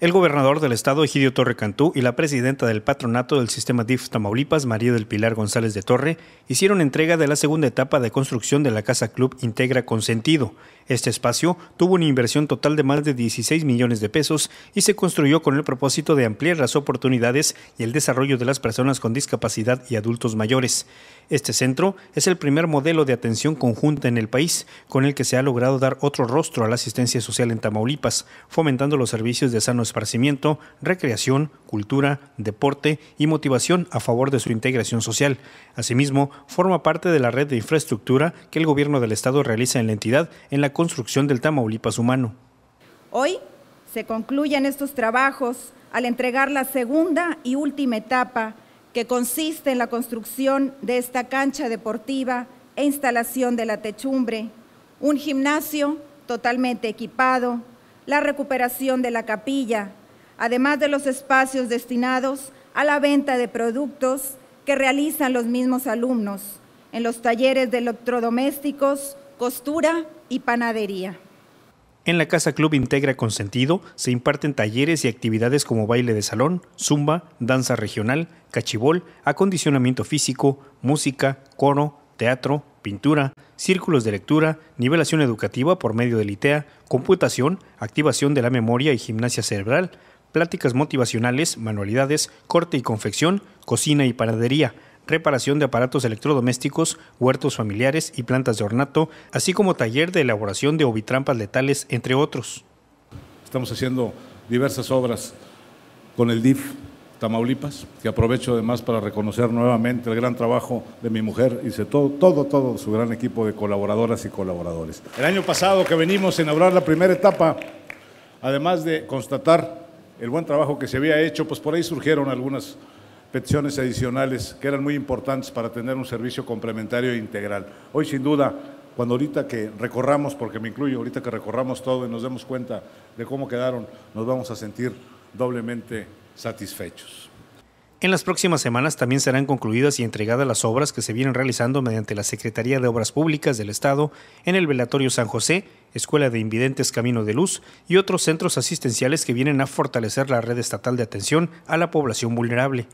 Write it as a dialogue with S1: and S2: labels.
S1: El gobernador del estado, Egidio Torre Cantú, y la presidenta del patronato del sistema DIF Tamaulipas, María del Pilar González de Torre, hicieron entrega de la segunda etapa de construcción de la Casa Club Integra sentido. Este espacio tuvo una inversión total de más de 16 millones de pesos y se construyó con el propósito de ampliar las oportunidades y el desarrollo de las personas con discapacidad y adultos mayores. Este centro es el primer modelo de atención conjunta en el país, con el que se ha logrado dar otro rostro a la asistencia social en Tamaulipas, fomentando los servicios de sano esparcimiento, recreación, cultura, deporte y motivación a favor de su integración social. Asimismo, forma parte de la red de infraestructura que el gobierno del estado realiza en la entidad en la construcción del Tamaulipas humano.
S2: Hoy se concluyen estos trabajos al entregar la segunda y última etapa que consiste en la construcción de esta cancha deportiva e instalación de la techumbre, un gimnasio totalmente equipado, la recuperación de la capilla, además de los espacios destinados a la venta de productos que realizan los mismos alumnos en los talleres de electrodomésticos, costura y panadería.
S1: En la Casa Club Integra Consentido se imparten talleres y actividades como baile de salón, zumba, danza regional, cachibol, acondicionamiento físico, música, coro, teatro, pintura, círculos de lectura, nivelación educativa por medio del ITEA, computación, activación de la memoria y gimnasia cerebral, pláticas motivacionales, manualidades, corte y confección, cocina y panadería, reparación de aparatos electrodomésticos, huertos familiares y plantas de ornato, así como taller de elaboración de ovitrampas letales, entre otros. Estamos haciendo diversas obras con el DIF Tamaulipas, que aprovecho además para reconocer
S3: nuevamente el gran trabajo de mi mujer y todo, todo, todo su gran equipo de colaboradoras y colaboradores. El año pasado que venimos a inaugurar la primera etapa, además de constatar el buen trabajo que se había hecho, pues por ahí surgieron algunas peticiones adicionales que eran muy importantes para tener un servicio complementario e integral. Hoy sin duda, cuando ahorita que recorramos, porque me incluyo, ahorita que recorramos todo y nos demos cuenta de cómo quedaron, nos vamos a sentir doblemente satisfechos.
S1: En las próximas semanas también serán concluidas y entregadas las obras que se vienen realizando mediante la Secretaría de Obras Públicas del Estado en el Velatorio San José Escuela de Invidentes Camino de Luz y otros centros asistenciales que vienen a fortalecer la red estatal de atención a la población vulnerable.